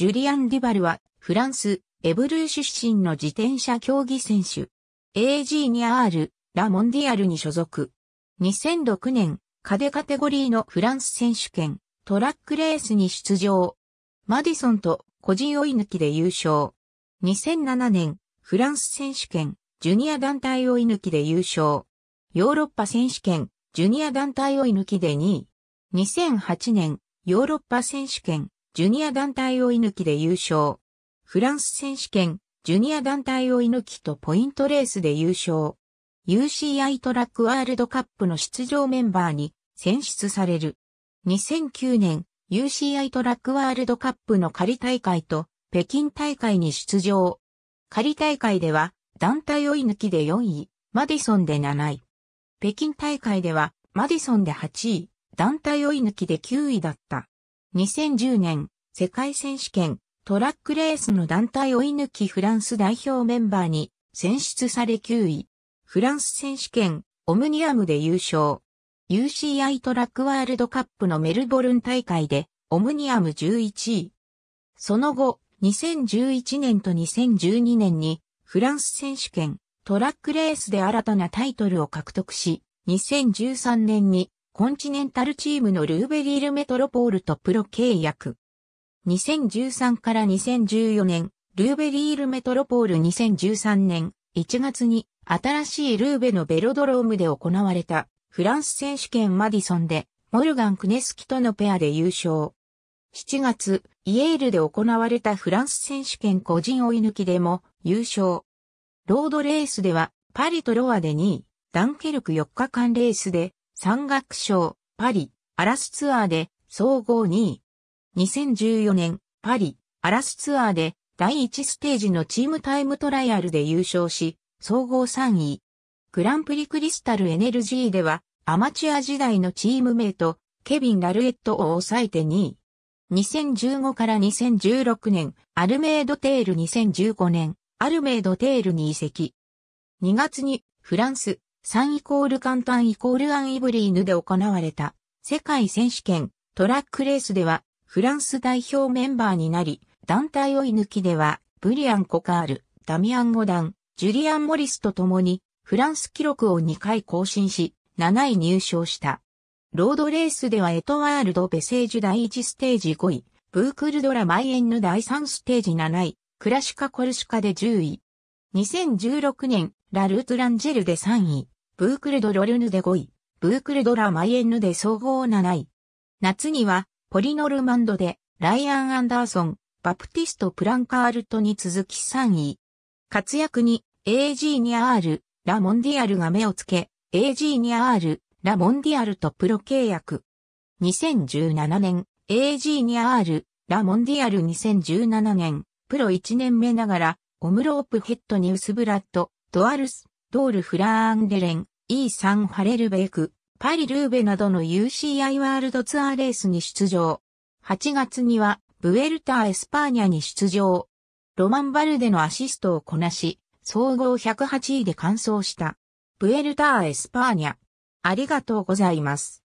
ジュリアン・デュバルは、フランス、エブルー出身の自転車競技選手。AG2R、ラ・モンディアルに所属。2006年、カデカテゴリーのフランス選手権、トラックレースに出場。マディソンと個人追い抜きで優勝。2007年、フランス選手権、ジュニア団体追い抜きで優勝。ヨーロッパ選手権、ジュニア団体追い抜きで2位。2008年、ヨーロッパ選手権、ジュニア団体追い抜きで優勝。フランス選手権、ジュニア団体追い抜きとポイントレースで優勝。UCI トラックワールドカップの出場メンバーに選出される。2009年、UCI トラックワールドカップの仮大会と北京大会に出場。仮大会では団体追い抜きで4位、マディソンで7位。北京大会ではマディソンで8位、団体追い抜きで9位だった。2010年、世界選手権、トラックレースの団体追い抜きフランス代表メンバーに選出され9位。フランス選手権、オムニアムで優勝。UCI トラックワールドカップのメルボルン大会で、オムニアム11位。その後、2011年と2012年に、フランス選手権、トラックレースで新たなタイトルを獲得し、2013年にコンチネンタルチームのルーベリールメトロポールとプロ契約。2013から2014年、ルーベリールメトロポール2013年1月に新しいルーベのベロドロームで行われたフランス選手権マディソンでモルガン・クネスキとのペアで優勝。7月、イエールで行われたフランス選手権個人追い抜きでも優勝。ロードレースではパリとロアで2位、ダンケルク4日間レースで山岳賞、パリ、アラスツアーで総合2位。2014年、パリ、アラスツアーで第1ステージのチームタイムトライアルで優勝し、総合3位。グランプリクリスタルエネルギーでは、アマチュア時代のチームメイト、ケビン・ラルエットを抑えて2位。2015から2016年、アルメイドテール2015年、アルメイドテールに移籍。2月にフランス、3イコール簡単イコールアンイブリーヌで行われた世界選手権トラックレースではフランス代表メンバーになり、団体追い抜きではブリアン・コカール、ダミアン・ゴダン、ジュリアン・モリスと共にフランス記録を2回更新し、7位入賞した。ロードレースではエトワールド・ベセージュ第1ステージ5位、ブークルドラ・マイエンヌ第3ステージ7位、クラシカ・コルシカで10位。2016年、ラルート・ランジェルで3位。ブークルド・ロルヌで5位、ブークルド・ラ・マイエンヌで総合7位。夏には、ポリノルマンドで、ライアン・アンダーソン、バプティスト・プランカールトに続き3位。活躍に、a g ール、ラ・モンディアルが目をつけ、a g ール、ラ・モンディアルとプロ契約。2017年、a g ール、ラ・モンディアル2017年、プロ1年目ながら、オムロープヘッドニウスブラッド、ドアルスドール・フラーンデレン、E・ サン・ハレルベーク、パリ・ルーベなどの UCI ワールドツアーレースに出場。8月には、ブエルター・エスパーニャに出場。ロマン・バルデのアシストをこなし、総合108位で完走した。ブエルター・エスパーニャ。ありがとうございます。